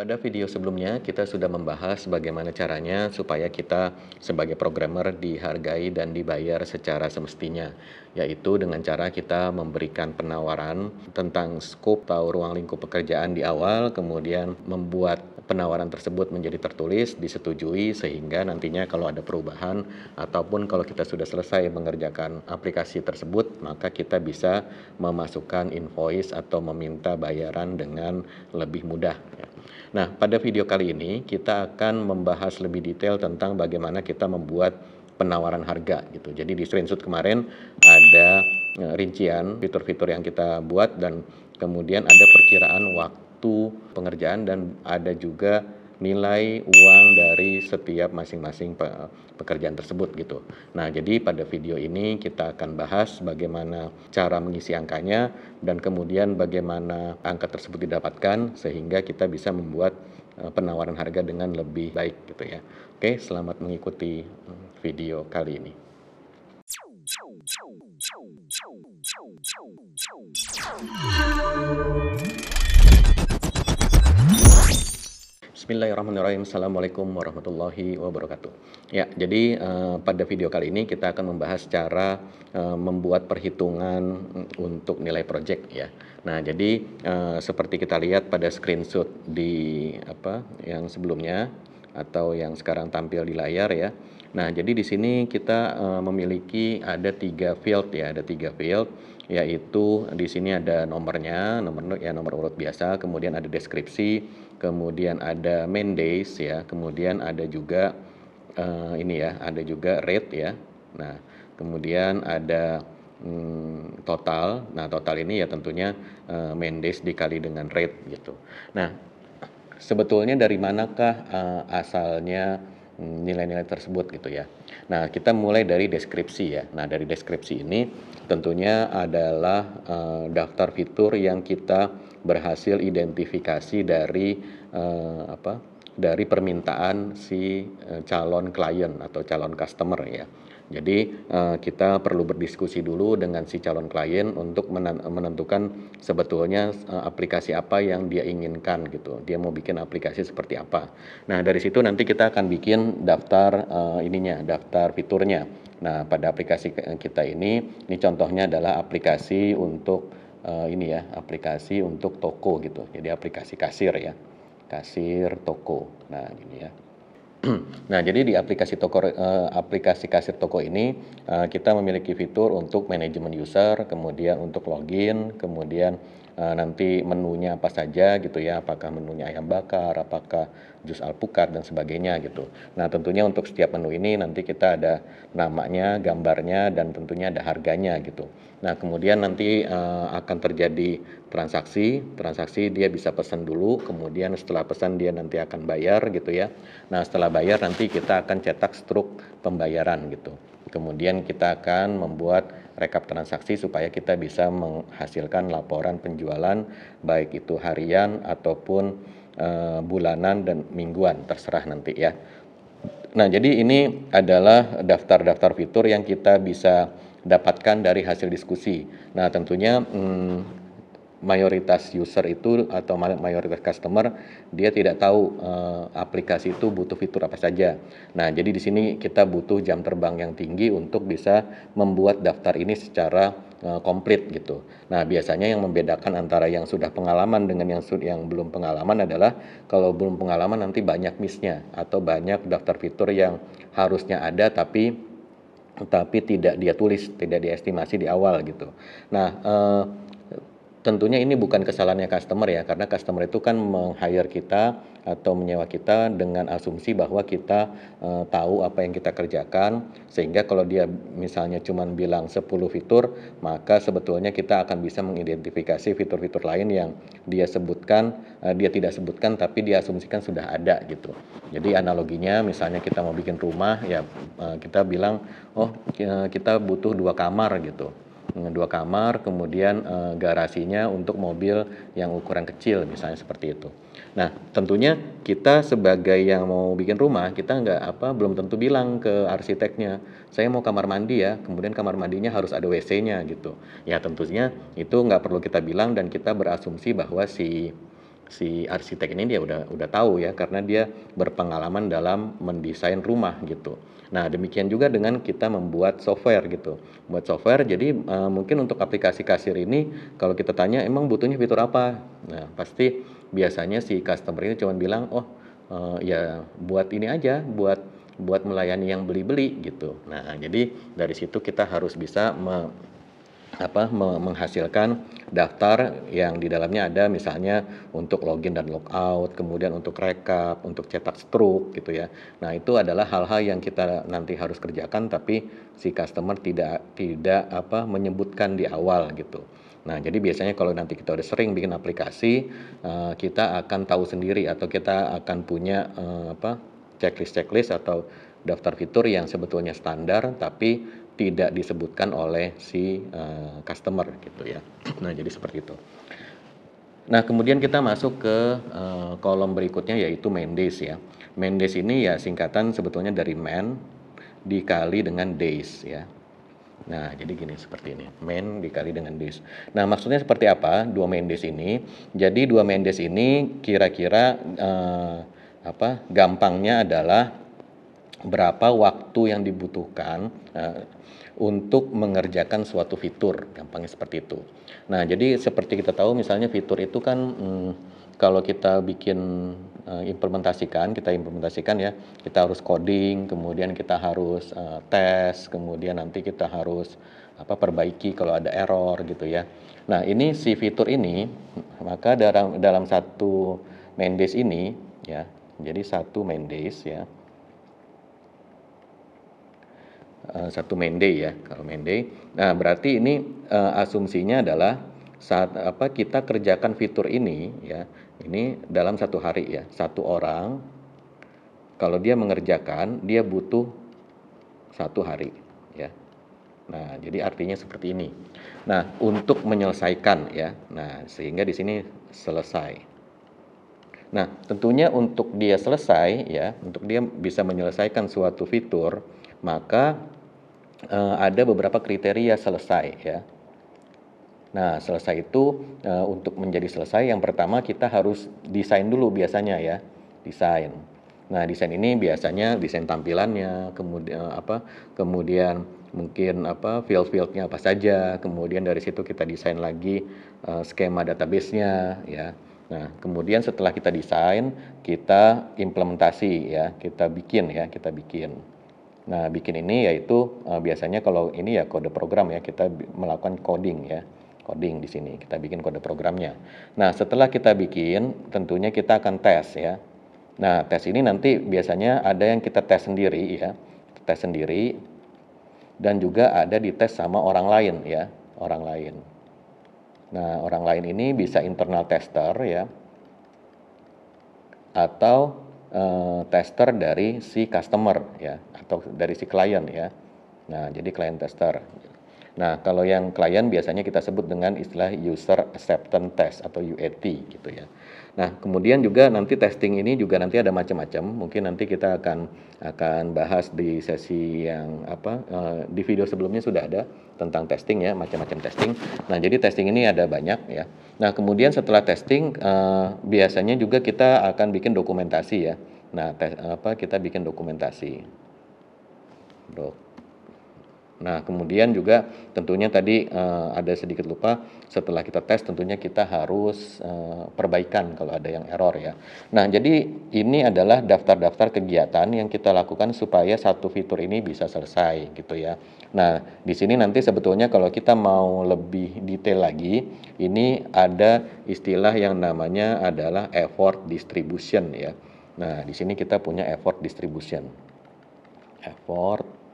Pada video sebelumnya, kita sudah membahas bagaimana caranya supaya kita sebagai programmer dihargai dan dibayar secara semestinya, yaitu dengan cara kita memberikan penawaran tentang scope atau ruang lingkup pekerjaan di awal, kemudian membuat penawaran tersebut menjadi tertulis, disetujui, sehingga nantinya kalau ada perubahan ataupun kalau kita sudah selesai mengerjakan aplikasi tersebut, maka kita bisa memasukkan invoice atau meminta bayaran dengan lebih mudah. Ya. Nah, pada video kali ini kita akan membahas lebih detail tentang bagaimana kita membuat penawaran harga gitu. Jadi di screenshot kemarin ada e, rincian fitur-fitur yang kita buat dan kemudian ada perkiraan waktu pengerjaan dan ada juga nilai uang dari setiap masing-masing pekerjaan tersebut gitu. Nah, jadi pada video ini kita akan bahas bagaimana cara mengisi angkanya dan kemudian bagaimana angka tersebut didapatkan sehingga kita bisa membuat e, penawaran harga dengan lebih baik gitu ya. Oke, selamat mengikuti e, video kali ini. Thank you. Bismillahirrahmanirrahim. Assalamualaikum warahmatullahi wabarakatuh. Ya, jadi uh, pada video kali ini kita akan membahas cara uh, membuat perhitungan untuk nilai project ya. Nah, jadi uh, seperti kita lihat pada screenshot di apa yang sebelumnya atau yang sekarang tampil di layar ya. Nah, jadi di sini kita uh, memiliki ada tiga field ya, ada tiga field yaitu di sini ada nomornya, nomor ya nomor urut biasa, kemudian ada deskripsi, kemudian ada main days ya, kemudian ada juga uh, ini ya, ada juga rate ya. Nah, kemudian ada hmm, total. Nah, total ini ya tentunya uh, main days dikali dengan rate gitu. Nah, sebetulnya dari manakah uh, asalnya nilai-nilai tersebut gitu ya. Nah, kita mulai dari deskripsi ya. Nah, dari deskripsi ini tentunya adalah uh, daftar fitur yang kita berhasil identifikasi dari uh, apa? dari permintaan si uh, calon klien atau calon customer ya. Jadi uh, kita perlu berdiskusi dulu dengan si calon klien untuk menentukan sebetulnya uh, aplikasi apa yang dia inginkan gitu. Dia mau bikin aplikasi seperti apa. Nah, dari situ nanti kita akan bikin daftar uh, ininya, daftar fiturnya. Nah, pada aplikasi kita ini ini contohnya adalah aplikasi untuk uh, ini ya, aplikasi untuk toko gitu. Jadi aplikasi kasir ya. Kasir toko. Nah, ini ya. nah, jadi di aplikasi toko uh, aplikasi kasir toko ini uh, kita memiliki fitur untuk manajemen user, kemudian untuk login, kemudian Eh, nanti menunya apa saja gitu ya, apakah menunya ayam bakar, apakah jus alpukat dan sebagainya gitu. Nah tentunya untuk setiap menu ini nanti kita ada namanya, gambarnya dan tentunya ada harganya gitu. Nah kemudian nanti uh, akan terjadi transaksi, transaksi dia bisa pesan dulu, kemudian setelah pesan dia nanti akan bayar gitu ya. Nah setelah bayar nanti kita akan cetak struk pembayaran gitu. Kemudian kita akan membuat rekap transaksi supaya kita bisa menghasilkan laporan penjualan baik itu harian ataupun e, bulanan dan mingguan terserah nanti ya. Nah, jadi ini adalah daftar-daftar fitur yang kita bisa dapatkan dari hasil diskusi. Nah, tentunya hmm, mayoritas user itu atau mayoritas customer dia tidak tahu eh, aplikasi itu butuh fitur apa saja. Nah, jadi di sini kita butuh jam terbang yang tinggi untuk bisa membuat daftar ini secara eh, komplit gitu. Nah, biasanya yang membedakan antara yang sudah pengalaman dengan yang yang belum pengalaman adalah kalau belum pengalaman nanti banyak miss-nya atau banyak daftar fitur yang harusnya ada tapi tapi tidak dia tulis, tidak diestimasi di awal gitu. Nah, eh, tentunya ini bukan kesalahannya customer ya karena customer itu kan meng-hire kita atau menyewa kita dengan asumsi bahwa kita e, tahu apa yang kita kerjakan sehingga kalau dia misalnya cuma bilang 10 fitur maka sebetulnya kita akan bisa mengidentifikasi fitur-fitur lain yang dia sebutkan e, dia tidak sebutkan tapi dia asumsikan sudah ada gitu. Jadi analoginya misalnya kita mau bikin rumah ya e, kita bilang oh kita butuh dua kamar gitu dua kamar, kemudian e, garasinya untuk mobil yang ukuran kecil misalnya seperti itu. Nah, tentunya kita sebagai yang mau bikin rumah, kita nggak apa belum tentu bilang ke arsiteknya, saya mau kamar mandi ya, kemudian kamar mandinya harus ada WC-nya gitu. Ya tentunya itu nggak perlu kita bilang dan kita berasumsi bahwa si si arsitek ini dia udah udah tahu ya karena dia berpengalaman dalam mendesain rumah gitu. Nah, demikian juga dengan kita membuat software gitu. Buat software jadi uh, mungkin untuk aplikasi kasir ini kalau kita tanya emang butuhnya fitur apa? Nah, pasti biasanya si customer ini cuma bilang, "Oh, uh, ya buat ini aja, buat buat melayani yang beli-beli gitu." Nah, jadi dari situ kita harus bisa me, apa menghasilkan daftar yang di dalamnya ada misalnya untuk login dan logout, kemudian untuk rekap, untuk cetak struk gitu ya. Nah, itu adalah hal-hal yang kita nanti harus kerjakan tapi si customer tidak tidak apa menyebutkan di awal gitu. Nah, jadi biasanya kalau nanti kita udah sering bikin aplikasi, eh, kita akan tahu sendiri atau kita akan punya eh, apa checklist-checklist atau daftar fitur yang sebetulnya standar tapi tidak disebutkan oleh si uh, customer gitu ya. Nah, jadi seperti itu. Nah, kemudian kita masuk ke uh, kolom berikutnya yaitu Mendes ya. Mendes ini ya singkatan sebetulnya dari man dikali dengan days ya. Nah, jadi gini seperti ini. Men dikali dengan days. Nah, maksudnya seperti apa dua mendes ini? Jadi dua mendes ini kira-kira uh, apa? Gampangnya adalah berapa waktu yang dibutuhkan untuk mengerjakan suatu fitur, gampangnya seperti itu. Nah, jadi seperti kita tahu misalnya fitur itu kan hmm, kalau kita bikin eh, implementasikan, kita implementasikan ya, kita harus coding, kemudian kita harus uh, tes, kemudian nanti kita harus apa perbaiki kalau ada error gitu ya. Nah, ini si fitur ini maka dalam dalam satu main days ini ya. Jadi satu main days ya Eh, satu mandate ya kalau mandate. Nah berarti ini uh, asumsinya adalah saat apa kita kerjakan fitur ini ya ini dalam satu hari ya satu orang kalau dia mengerjakan dia butuh satu hari ya. Nah jadi artinya seperti ini. Nah untuk menyelesaikan ya. Nah sehingga di sini selesai. Nah, tentunya untuk dia selesai ya, untuk dia bisa menyelesaikan suatu fitur, maka uh, ada beberapa kriteria selesai ya. Nah, selesai itu uh, untuk menjadi selesai yang pertama kita harus desain dulu biasanya ya, desain. Nah, desain ini biasanya desain tampilannya, kemudian eh, apa? Kemudian mungkin apa field-fieldnya apa saja, kemudian dari situ kita desain lagi uh, skema database-nya ya. Nah, kemudian setelah kita desain, kita implementasi ya, kita bikin ya, kita bikin. Nah, bikin ini yaitu uh, biasanya kalau ini ya kode program ya, kita melakukan coding ya. Coding di sini, kita bikin kode programnya. Nah, setelah kita bikin, tentunya kita akan tes ya. Nah, tes ini nanti biasanya ada yang kita tes sendiri ya. Tes sendiri dan juga ada dites sama orang lain ya, orang lain. Nah, orang lain ini bisa internal tester ya. Atau uh, tester dari si customer ya atau dari si klien ya. Nah, jadi klien tester. Nah, kalau yang klien biasanya kita sebut dengan istilah user acceptance test atau UAT gitu ya. Nah, kemudian juga nanti testing ini juga nanti ada macam-macam. Mungkin nanti kita akan akan bahas di sesi yang apa eh, di video sebelumnya sudah ada tentang testing ya, macam-macam testing. Nah, jadi testing ini ada banyak ya. Nah, kemudian setelah testing eh, biasanya juga kita akan bikin dokumentasi ya. Nah, tes, apa kita bikin dokumentasi. Dok Nah, kemudian juga tentunya tadi uh, ada sedikit lupa setelah kita tes tentunya kita harus uh, perbaikan kalau ada yang error ya. Nah, jadi ini adalah daftar-daftar kegiatan yang kita lakukan supaya satu fitur ini bisa selesai gitu ya. Nah, di sini nanti sebetulnya kalau kita mau lebih detail lagi, ini ada istilah yang namanya adalah effort distribution ya. Nah, di sini kita punya effort distribution. Effort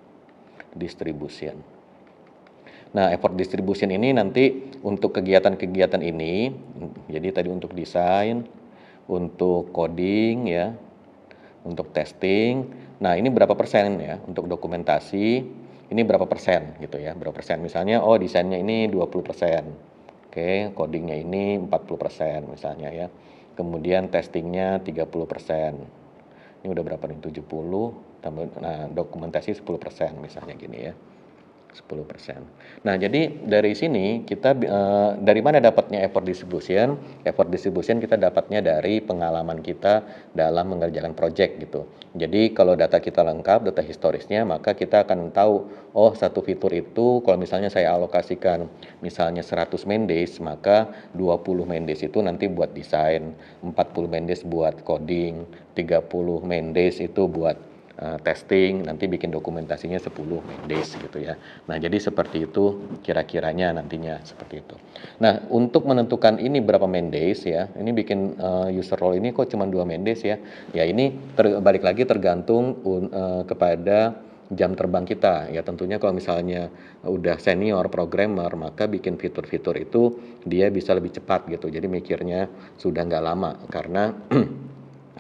distribution. Nah, effort distribution ini nanti untuk kegiatan-kegiatan ini, jadi tadi untuk desain, untuk coding ya, untuk testing. Nah, ini berapa persen ya untuk dokumentasi? Ini berapa persen gitu ya? Berapa persen misalnya oh desainnya ini 20 persen. Oke, codingnya ini 40 persen misalnya ya. Kemudian testingnya 30 persen. Ini udah berapa nih? 70, nah, dokumentasi 10% misalnya gini ya. 10%. Nah, jadi dari sini kita uh, dari mana dapatnya effort distribution? Effort distribution kita dapatnya dari pengalaman kita dalam mengerjakan project gitu. Jadi kalau data kita lengkap, data historisnya, maka kita akan tahu oh satu fitur itu kalau misalnya saya alokasikan misalnya 100 mendes maka 20 mendes itu nanti buat desain, 40 mendes buat coding, 30 mendes itu buat uh, testing, nanti bikin dokumentasinya 10 days gitu ya. Nah, jadi seperti itu kira-kiranya nantinya seperti itu. Nah, untuk menentukan ini berapa days ya, ini bikin uh, user role ini kok cuma dua days ya. Ya ini ter balik lagi tergantung uh, kepada jam terbang kita ya tentunya kalau misalnya udah senior programmer maka bikin fitur-fitur itu dia bisa lebih cepat gitu jadi mikirnya sudah nggak lama karena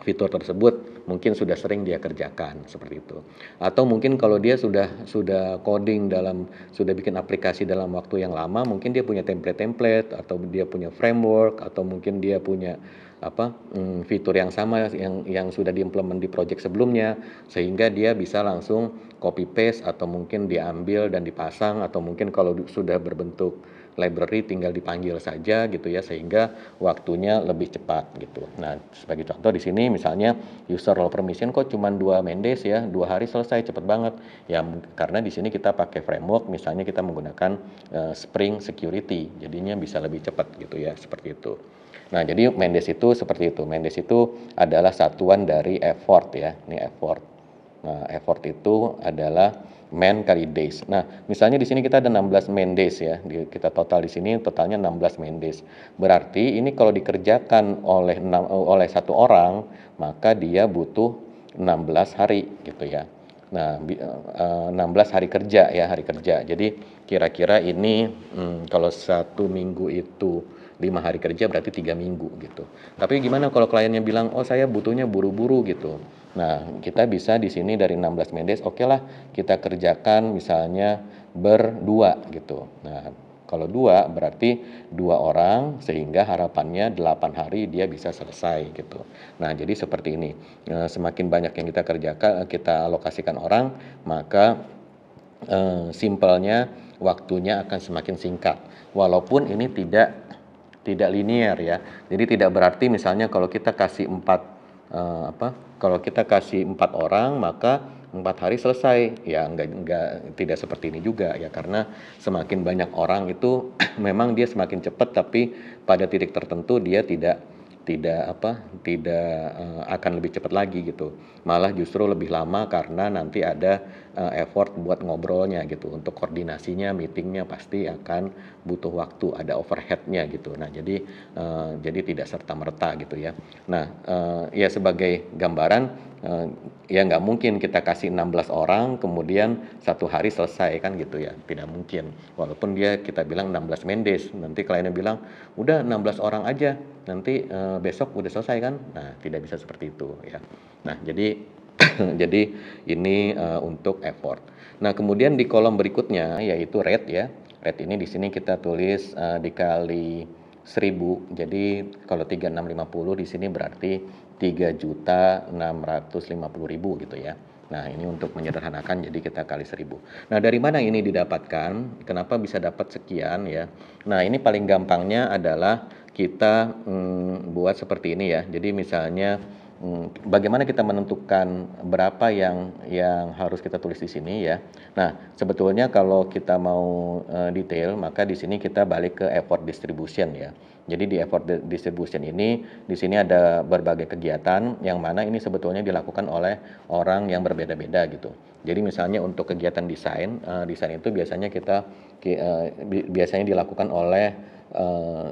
fitur tersebut mungkin sudah sering dia kerjakan seperti itu. Atau mungkin kalau dia sudah sudah coding dalam sudah bikin aplikasi dalam waktu yang lama, mungkin dia punya template-template atau dia punya framework atau mungkin dia punya apa hmm, fitur yang sama yang yang sudah diimplement di project sebelumnya sehingga dia bisa langsung copy paste atau mungkin diambil dan dipasang atau mungkin kalau sudah berbentuk library tinggal dipanggil saja gitu ya sehingga waktunya lebih cepat gitu. Nah sebagai contoh di sini misalnya user role permission kok cuma dua Mendes ya dua hari selesai cepet banget ya karena di sini kita pakai framework misalnya kita menggunakan uh, Spring Security jadinya bisa lebih cepat gitu ya seperti itu. Nah, jadi Mendes itu seperti itu. Mendes itu adalah satuan dari effort ya. Ini effort uh, effort itu adalah man kali days. Nah, misalnya di sini kita ada 16 man days ya. Di, kita total di sini totalnya 16 man days. Berarti ini kalau dikerjakan oleh 6, eh, oleh satu orang, maka dia butuh 16 hari gitu ya. Nah, 16 eh, hari kerja ya, hari kerja. Jadi kira-kira ini hmm, kalau satu minggu itu lima hari kerja berarti tiga minggu gitu. Tapi gimana kalau kliennya bilang, oh saya butuhnya buru-buru gitu. Nah, kita bisa di sini dari 16 Mendes oke okay lah kita kerjakan misalnya berdua gitu. Nah, kalau dua berarti dua orang sehingga harapannya 8 hari dia bisa selesai gitu. Nah, jadi seperti ini. Eh, semakin banyak yang kita kerjakan, eh, kita alokasikan orang, maka eh, simpelnya waktunya akan semakin singkat. Walaupun ini tidak tidak linier ya. Jadi tidak berarti misalnya kalau kita kasih 4 uh, apa kalau kita kasih empat orang maka empat hari selesai ya enggak enggak tidak seperti ini juga ya karena semakin banyak orang itu memang dia semakin cepat tapi pada titik tertentu dia tidak tidak apa tidak uh, akan lebih cepat lagi gitu malah justru lebih lama karena nanti ada uh, effort buat ngobrolnya gitu untuk koordinasinya meetingnya pasti akan butuh waktu ada overheadnya gitu nah jadi uh, jadi tidak serta merta gitu ya nah uh, ya sebagai gambaran uh, ya nggak mungkin kita kasih 16 orang kemudian satu hari selesai kan gitu ya tidak mungkin walaupun dia kita bilang 16 mendes nanti kliennya bilang udah 16 orang aja nanti uh, besok udah selesai kan nah tidak bisa seperti itu ya nah jadi Jadi ini uh, untuk effort. Nah, kemudian di kolom berikutnya yaitu rate ya. Rate ini di sini kita tulis uh, dikali 1000. Jadi kalau 3650 di sini berarti 3.650.000 gitu ya. Nah, ini untuk menyederhanakan jadi kita kali 1000. Nah, dari mana ini didapatkan? Kenapa bisa dapat sekian ya? Nah, ini paling gampangnya adalah kita hmm, buat seperti ini ya. Jadi misalnya Hmm, bagaimana kita menentukan berapa yang yang harus kita tulis di sini ya. Nah, sebetulnya kalau kita mau uh, detail maka di sini kita balik ke effort distribution ya. Jadi di effort distribution ini di sini ada berbagai kegiatan yang mana ini sebetulnya dilakukan oleh orang yang berbeda-beda gitu. Jadi misalnya untuk kegiatan desain, uh, desain itu biasanya kita uh, biasanya dilakukan oleh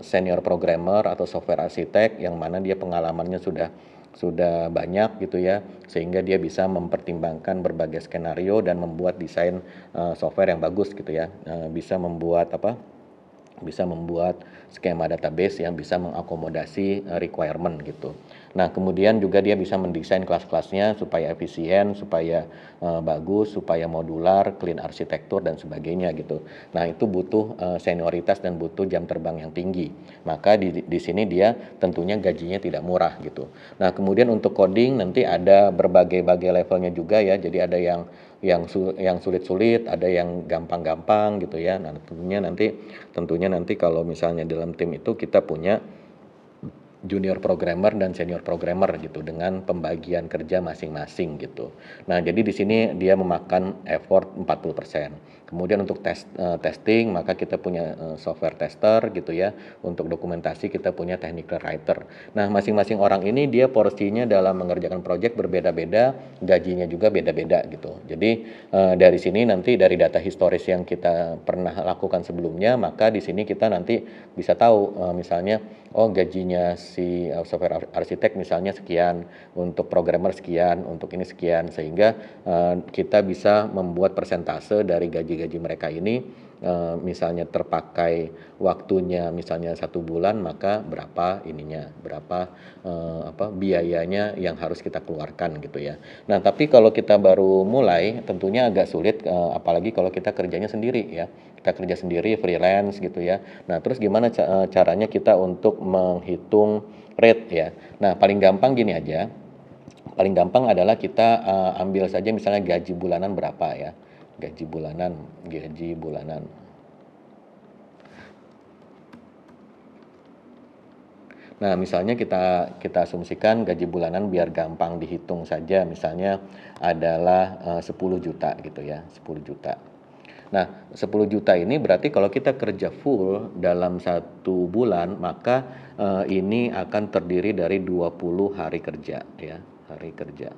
senior programmer atau software arsitek yang mana dia pengalamannya sudah sudah banyak gitu ya sehingga dia bisa mempertimbangkan berbagai skenario dan membuat desain uh, software yang bagus gitu ya uh, bisa membuat apa bisa membuat skema database yang bisa mengakomodasi uh, requirement gitu. Nah, kemudian juga dia bisa mendesain kelas-kelasnya supaya efisien, supaya uh, bagus, supaya modular, clean arsitektur dan sebagainya gitu. Nah, itu butuh uh, senioritas dan butuh jam terbang yang tinggi. Maka di di sini dia tentunya gajinya tidak murah gitu. Nah, kemudian untuk coding nanti ada berbagai-bagai levelnya juga ya. Jadi ada yang yang yang sulit-sulit, ada yang gampang-gampang gitu ya. Nah, tentunya nanti tentunya nanti kalau misalnya dalam tim itu kita punya junior programmer dan senior programmer gitu dengan pembagian kerja masing-masing gitu. Nah, jadi di sini dia memakan effort 40%. Kemudian untuk tes, uh, testing maka kita punya uh, software tester gitu ya. Untuk dokumentasi kita punya technical writer. Nah, masing-masing orang ini dia porsinya dalam mengerjakan project berbeda-beda, gajinya juga beda-beda gitu. Jadi uh, dari sini nanti dari data historis yang kita pernah lakukan sebelumnya, maka di sini kita nanti bisa tahu uh, misalnya oh gajinya si uh, software arsitek misalnya sekian, untuk programmer sekian, untuk ini sekian sehingga uh, kita bisa membuat persentase dari gaji gaji mereka ini eh, misalnya terpakai waktunya misalnya satu bulan maka berapa ininya berapa eh, apa biayanya yang harus kita keluarkan gitu ya nah tapi kalau kita baru mulai tentunya agak sulit eh, apalagi kalau kita kerjanya sendiri ya kita kerja sendiri freelance gitu ya nah terus gimana caranya kita untuk menghitung rate ya nah paling gampang gini aja paling gampang adalah kita uh, ambil saja misalnya gaji bulanan berapa ya gaji bulanan gaji bulanan Nah, misalnya kita kita asumsikan gaji bulanan biar gampang dihitung saja misalnya adalah eh, uh, 10 juta gitu ya, 10 juta. Nah, 10 juta ini berarti kalau kita kerja full dalam satu bulan, maka uh, ini akan terdiri dari 20 hari kerja ya, hari kerja.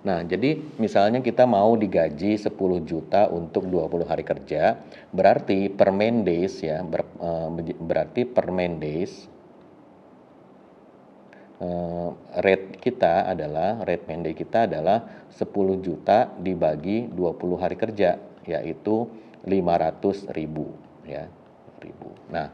Nah, jadi misalnya kita mau digaji 10 juta untuk 20 hari kerja, berarti per main days ya, ber, e, berarti per main days e, rate kita adalah rate main day kita adalah 10 juta dibagi 20 hari kerja, yaitu 500 ribu ya, ribu. Nah,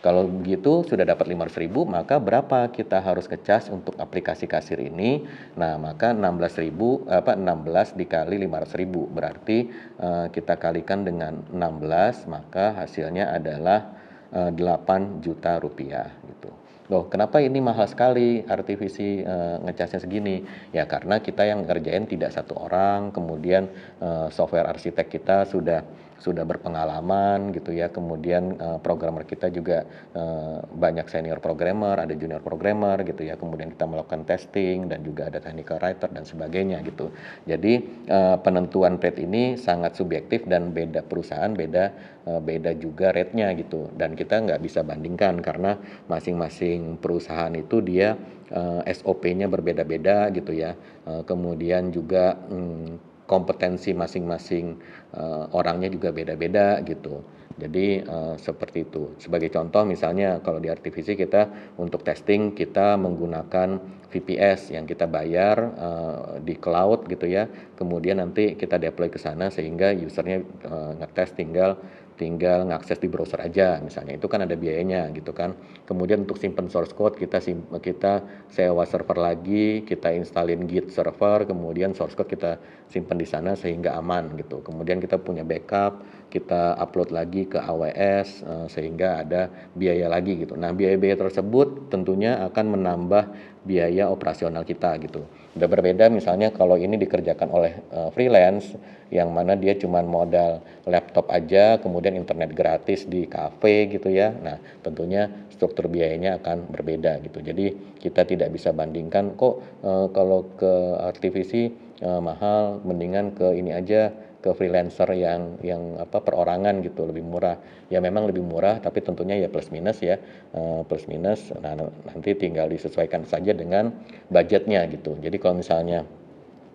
kalau begitu sudah dapat ribu maka berapa kita harus ngecas untuk aplikasi kasir ini? Nah, maka ribu apa 16 dikali ribu berarti uh, kita kalikan dengan 16 maka hasilnya adalah uh, eh, 8 juta rupiah gitu loh kenapa ini mahal sekali artifisi uh, ngecasnya segini ya karena kita yang ngerjain tidak satu orang kemudian uh, software arsitek kita sudah sudah berpengalaman gitu ya kemudian uh, programmer kita juga uh, banyak senior programmer ada junior programmer gitu ya kemudian kita melakukan testing dan juga ada technical writer dan sebagainya gitu jadi uh, penentuan rate ini sangat subjektif dan beda perusahaan beda uh, beda juga rate-nya gitu dan kita nggak bisa bandingkan karena masing-masing masing-masing perusahaan itu dia uh, eh, SOP-nya berbeda-beda gitu ya. Uh, kemudian juga um, kompetensi masing-masing uh, orangnya juga beda-beda gitu. Jadi uh, seperti itu. Sebagai contoh misalnya kalau di RTVC kita untuk testing kita menggunakan VPS yang kita bayar uh, di cloud gitu ya. Kemudian nanti kita deploy ke sana sehingga usernya uh, ngetes tinggal tinggal ngakses di browser aja misalnya itu kan ada biayanya gitu kan kemudian untuk simpen source code kita kita sewa server lagi kita installin git server kemudian source code kita simpen di sana sehingga aman gitu kemudian kita punya backup kita upload lagi ke AWS eh, sehingga ada biaya lagi gitu nah biaya-biaya tersebut tentunya akan menambah biaya operasional kita gitu Udah berbeda misalnya kalau ini dikerjakan oleh uh, freelance yang mana dia cuma modal laptop aja, kemudian internet gratis di cafe gitu ya. Nah, tentunya struktur biayanya akan berbeda gitu. Jadi kita tidak bisa bandingkan kok uh, kalau ke Artivisi uh, eh, mahal mendingan ke ini aja ke freelancer yang yang apa perorangan gitu lebih murah ya memang lebih murah tapi tentunya ya plus minus ya uh, plus minus nah nanti tinggal disesuaikan saja dengan budgetnya gitu jadi kalau misalnya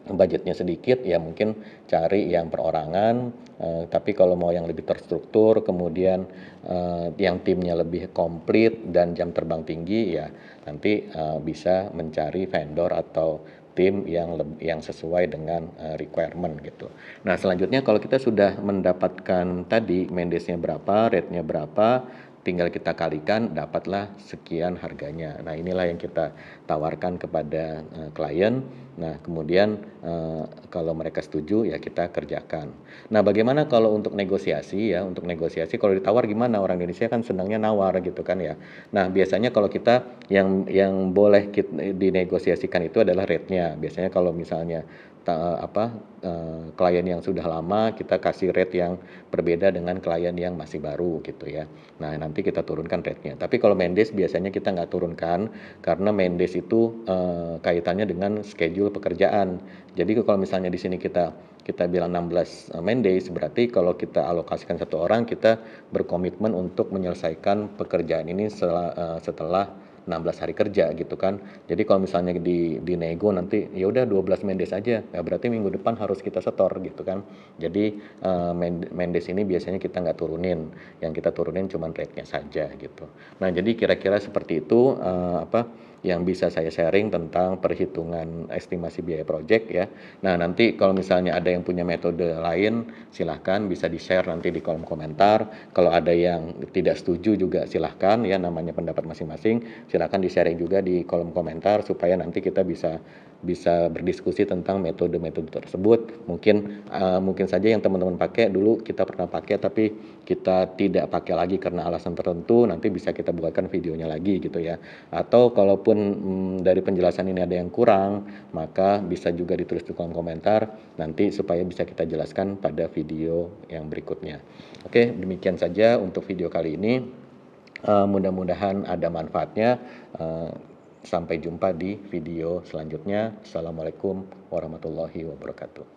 budgetnya sedikit ya mungkin cari yang perorangan eh, tapi kalau mau yang lebih terstruktur kemudian eh, yang timnya lebih komplit dan jam terbang tinggi ya nanti bisa mencari vendor atau tim yang yang sesuai dengan uh, requirement gitu. Nah, selanjutnya kalau kita sudah mendapatkan tadi mendesnya berapa, rate-nya berapa, tinggal kita kalikan dapatlah sekian harganya. Nah, inilah yang kita tawarkan kepada uh, klien. Nah, kemudian uh, kalau mereka setuju ya kita kerjakan. Nah, bagaimana kalau untuk negosiasi ya? Untuk negosiasi kalau ditawar gimana? Orang Indonesia kan senangnya nawar gitu kan ya. Nah, biasanya kalau kita yang yang boleh kita dinegosiasikan itu adalah rate-nya. Biasanya kalau misalnya apa eh, klien yang sudah lama kita kasih rate yang berbeda dengan klien yang masih baru gitu ya. Nah nanti kita turunkan rate-nya. Tapi kalau Mendes biasanya kita nggak turunkan karena Mendes itu uh, kaitannya dengan schedule pekerjaan. Jadi kalau misalnya di sini kita kita bilang 16 eh, man days berarti kalau kita alokasikan satu orang kita berkomitmen untuk menyelesaikan pekerjaan ini setelah, uh, setelah 16 hari kerja gitu kan. Jadi kalau misalnya di nego nanti ya udah 12 Mendes aja. Ya berarti minggu depan harus kita setor gitu kan. Jadi uh, eh, Mendes ini biasanya kita nggak turunin. Yang kita turunin cuman rate-nya saja gitu. Nah, jadi kira-kira seperti itu uh, apa yang bisa saya sharing tentang perhitungan estimasi biaya proyek ya. Nah, nanti kalau misalnya ada yang punya metode lain, silahkan bisa di-share nanti di kolom komentar. Kalau ada yang tidak setuju juga silahkan ya namanya pendapat masing-masing, silahkan di-sharing juga di kolom komentar supaya nanti kita bisa bisa berdiskusi tentang metode-metode tersebut. Mungkin uh, mungkin saja yang teman-teman pakai dulu kita pernah pakai tapi kita tidak pakai lagi karena alasan tertentu, nanti bisa kita buatkan videonya lagi gitu ya. Atau kalaupun ataupun hmm, dari penjelasan ini ada yang kurang, maka bisa juga ditulis di kolom komentar nanti supaya bisa kita jelaskan pada video yang berikutnya. Oke, demikian saja untuk video kali ini. Uh, Mudah-mudahan ada manfaatnya. Uh, sampai jumpa di video selanjutnya. Assalamualaikum warahmatullahi wabarakatuh.